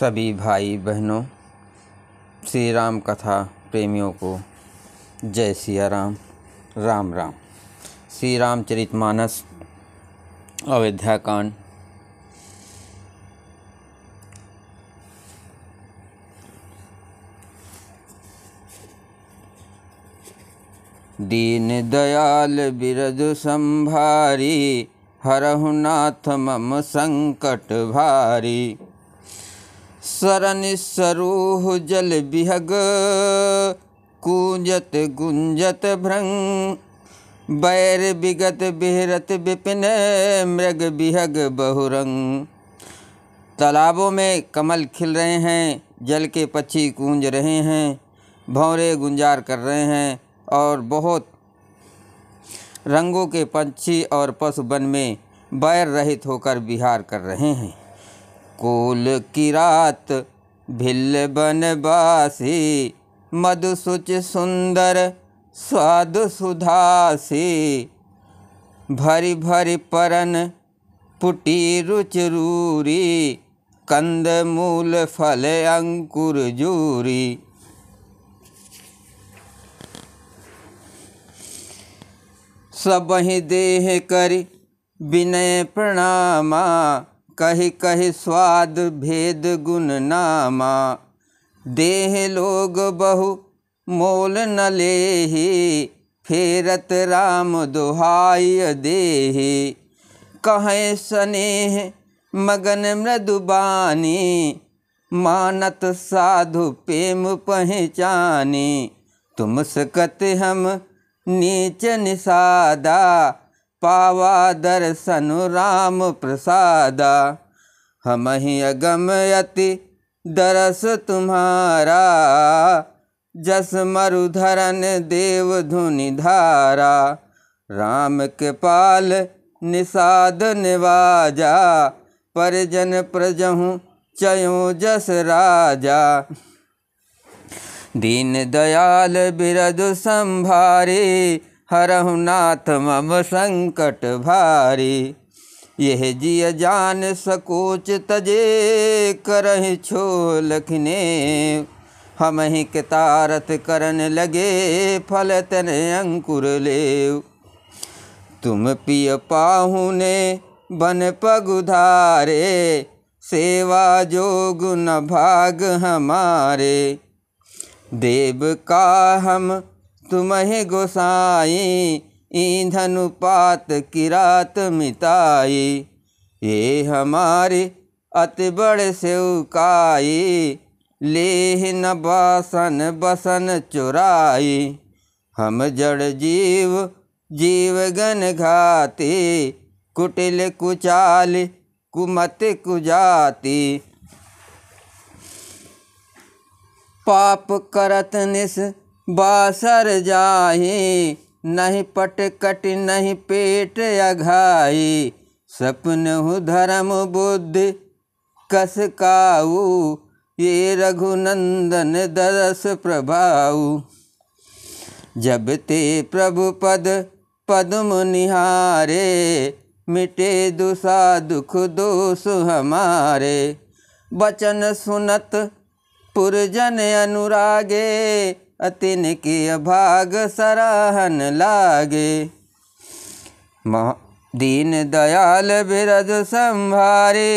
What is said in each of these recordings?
सभी भाई बहनों श्री राम कथा प्रेमियों को जय सिया राम राम राम श्री रामचरित मानस अयोध्याकांड दीन दयाल बिरज संभारी हरहुनाथ मम संकट भारी सरन सरोह जल बिहग कूंजत गुंजत भ्रंग बैर बिगत बिहरत विपिन मृग बिहग बहुरंग तालाबों में कमल खिल रहे हैं जल के पक्षी गूंज रहे हैं भौरे गुंजार कर रहे हैं और बहुत रंगों के पक्षी और पशु वन में बैर रहित होकर बिहार कर रहे हैं कोल की रात भिल्ल बनवासी मधुसुच सुंदर स्वाद सुधासी भरी भरी परन पुटी रुच रूरी कंद मूल फल अंकुर जूरी ही देह करि विनय प्रणामा कह कहे स्वाद भेद गुण नामा देह लोग बहु मोल न ले फेरत राम दुहाय दे कहें स्नेह मगन मृदुबानी मानत साधु प्रेम पहचानी तुम सकत हम नीच निषादा पावा दर्शन राम प्रसादा हम ही अगम यति दरस तुम्हारा जस मरुधरन देव धुनि धारा राम के पाल निषाद निवाजा परजन प्रजहु चयो जस राजा दीन दयाल बिरद संभारी हरहुनाथ मम संकट भारी यह जिय जान सकोच तजे लखने हम ही कितारत करन लगे फल तन अंकुर ले तुम पिय पाहु ने बन पगुधारे सेवा जोग न भाग हमारे देव का हम तुम्हे गोसाई ईंधनुपात किरात मिताई ये हमारी अति बड़े सेवकाई लेह न बासन बसन चुराई हम जड़ जीव जीव गन घाती कुटिल कुचाल कुमत कुजाती पाप करत निस बासर जाही नहीं पटकट नहीं पेट अघाई सपन हु धर्म बुद्धि कस काऊ ये रघुनंदन दरस प्रभाऊ जब ते प्रभु पद पद्म निहारे मिटे दुसा दुख दोष हमारे बचन सुनत पुरजन अनुरागे अतिन के अभाग सराहन लागे दीन दयाल बिरज संभारे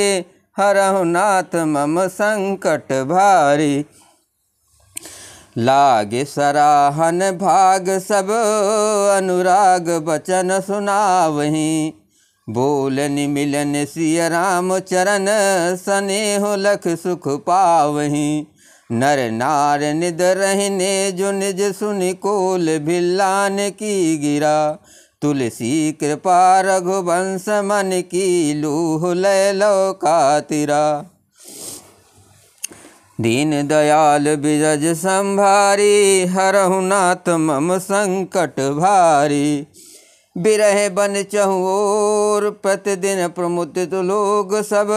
हरहुनाथ मम संकट भारी लाग सराहन भाग सब अनुराग बचन सुनावहीं बोलन मिलन सिया राम चरण हो लख सुख पावहीं नर नार निद रहने जो निज सुनि कोल भिल्लान की गिरा तुलसी कृपा रघुवंश मन की लूह लय लो का तिरा दीन दयाल बिरज संभारी हरहुनाथ मम संकट भारी बिरह बन चहुर प्रतिदिन प्रमुदित लोग सब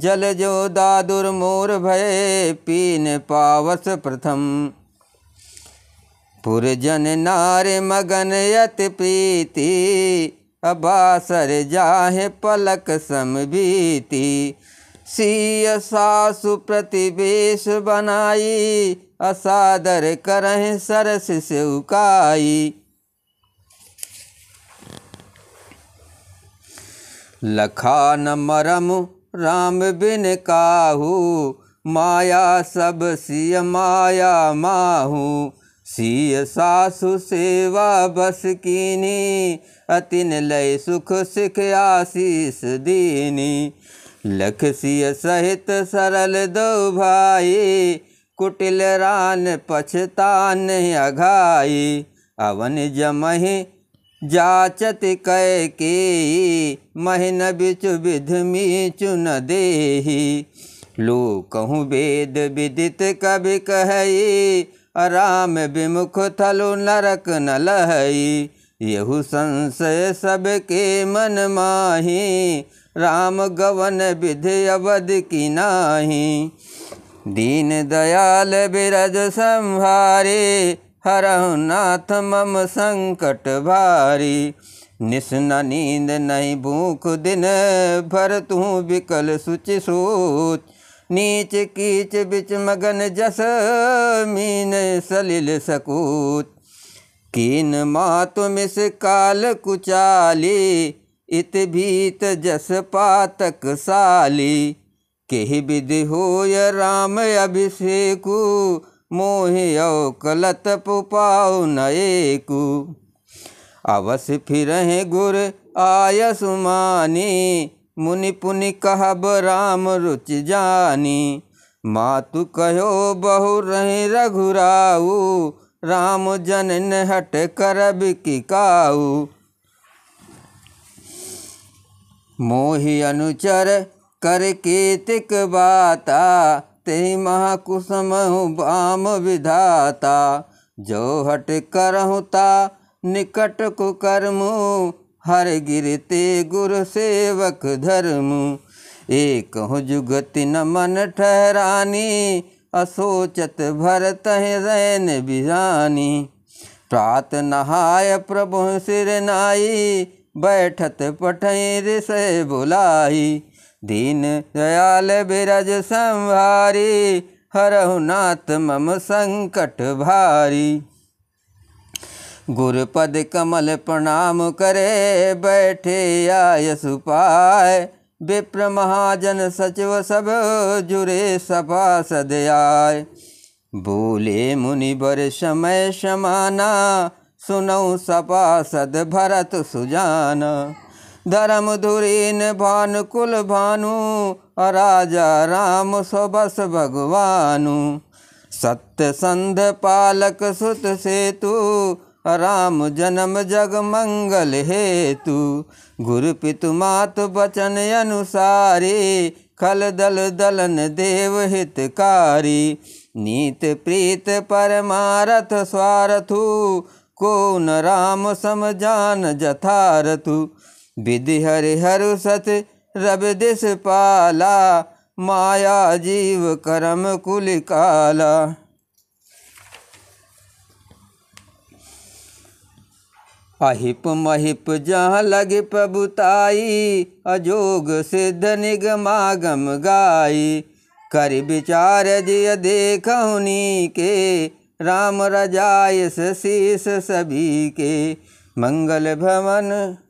जल जो दादुर्मोर भय पीन पावस प्रथम पुरजन नार मगन यत प्रीति अबासर जाहे पलक समीति सीय सासु प्रतिवेश बनाई असादर करह सरस से उकाई लखान मरम राम बिन काहू माया सब सिय माया माहू सिय सासु सेवा बस कीनी अतिन लय सुख सिख आशीष दीनी लख सिय सहित सरल दो भाई कुटिल रान पछतान अघाई अवन जमहि जाचत कह के महन बिच विध मीचु न देही लो कहूँ वेद विदित कवि कह राम विमुख थलु नरक न लहई यहु संशय सबके मन माही राम गवन विध अवध की नाही दीन दयाल बिरज संहारे हरहु नाथ मम संकट भारी निस्ना नींद नहीं भूख दिन भर तू बिकल सुचि सोच नीच कीच बिच मगन जस मीन सलिल सकूत कीन तुम इस काल कुचाली इत भीत जस पातक साली के विधि हो राम अभिषेकू मोहि अवकलत पुपाओ नएकु अवश्य फिर गुर आयसुमानी मुनि पुनि कहब राम रुचि जानी मातु कहो बहु रहे रघुराऊ राम जनन हट करब की काऊ मोहि अनुचर कर केतिक बाता ते महाकुसम बाम विधाता जो हट करहुता निकट कु कुकर्म हर गिरते गुर सेवक धर्म एक जुगति न मन ठहरानी असोचत भरत रैन बिरानी प्रात नहाय प्रभु सिर नाई बैठत पठ से बुलाई दीन दयाल बिरज संभारी हरहुनाथ मम संकट भारी गुरुपद कमल प्रणाम करे बैठे आय सुपाय विप्र महाजन सचिव सब जुरे सपा सदयाय बोले मुनि बर समय शमाना सुनऊ सपा सद भरत सुजाना धर्म धुरीन भानु कुल भानु राजा राम सोबस भगवानु सत्य संध पालक सुत सेतु राम जन्म जग मंगल हेतु गुरु पितु मात बचन अनुसारी खल दल दलन देव हितकारी नीत प्रीत परमारथ स्वारथु कौन राम समझान जथारथु विधि हरि हर सत रब दिस पाला माया जीव करम कुल काला अहिप महिप जहाँ लगे प्रभुताई अजोग सिद्ध निगमागम गाई कर विचार जिय देखनी के राम रजाय शीस सभी के मंगल भवन